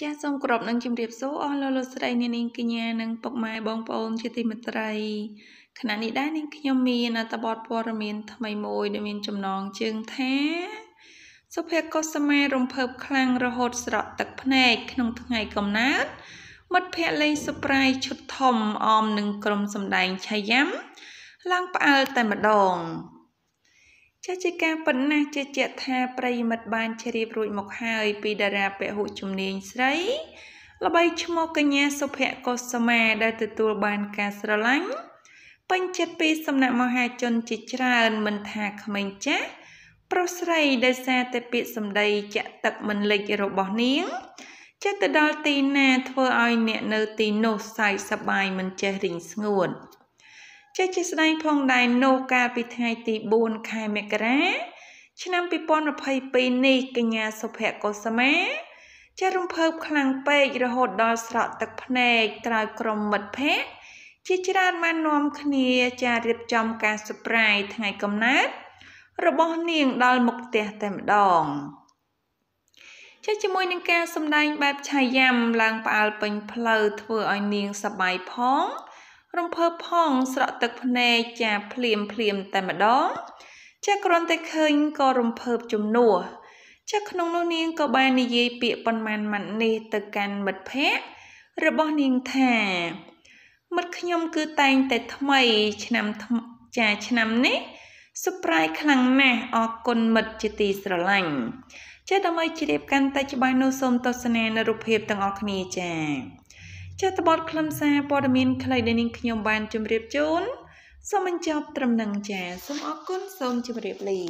ចាសសូមគោរពនឹងជម្រាបសួរអស់លោកលោកស្រីអ្នកនាងកញ្ញានិងពុកម៉ែបងប្អូនជាទីមេត្រីខណៈនេះដែរនាងខ្ញុំមានអត្ថបទព័ត៌មាន ថ្មីមួយដែលមានចំណងជើងថា សុភ័ក្រកុសមារំភើបខ្លាំងរហូតស្រក់ទឹកភ្នែកក្នុងថ្ងៃកំណើតមិត្តភ័ក្តិលេង surprise ឈុតធំអមនឹងក្រុមសម្ដែងឆៃយ៉ាំឡើងផ្អើលតែម្ដងចាជាការប៉ុណ្ណេះជាជាក់ថាប្រិមិត្តបានជ្រាបរួចមកហើយពីតារាពហុជំនាញស្រី ល្បីឈ្មោះកញ្ញាសុភ័ក្រកុសមាដែលទទួលបានការស្រឡាញ់ពេញចិត្តពីសំណាក់មហាជនជាច្រើនមិនថាក្មេងចាស់ប្រុសស្រីដែលសារតែពាក្យសម្ដីចាក់ទឹកមិនលេចរបស់នាងចិត្តទៅដល់ទីណា ធ្វើឲ្យអ្នកនៅទីនោះសើចសប្បាយមិនចេះរីងស្ងួតចេះជាស្ដែងផងដែរនោះកាលពីថ្ងៃទី4ខែមករា ឆ្នាំ2022នេះកញ្ញាសុភ័ក្រកុសមាចារំភើបខ្លាំងពេក រហូតដល់ស្រក់ទឹកភ្នែកក្រោយក្រុមមិត្តភ័ក្តិជាច្រើនបាននាំគ្នាចារៀបចំការ surprise ថ្ងៃកំណើតរបស់នាងដល់មុខផ្ទះតែម្ដងជាជាមួយនឹងការសម្ដែងបែបឆាយ៉ាំឡើងផ្អើលពេញផ្លូវធ្វើឲ្យនាងសប្បាយផងរំភើបផងស្រក់ទឹកភ្នែកចាភ្លាមភ្លាមតែម្ដងចាគ្រាន់តែឃើញក៏រំភើបជំនួសចាក្នុងនោះនាង ក៏បាននិយាយពាក្យប៉ុន្មានម៉ាត់នេះទៅកាន់មិត្តភ័ក្តិរបស់នាងថា មិត្តខ្ញុំគឺតែងតែថ្មីឆ្នាំចាឆ្នាំនេះសុប្រាយខ្លាំងណាស់អរគុណមិត្តជាទីស្រឡាញ់ចាដើម្បីជ្រាបកាន់តែច្បាស់នោះសូមទស្សនានៅរូបភាពទាំងអស់គ្នាចាចេះតបតខ្លឹមសារព័ត៌មានខ្លីដែលនាងខ្ញុំបានជម្រាបជូនសូមបញ្ចប់ត្រឹមនឹងចាសូមអរគុណសូមជម្រាបលា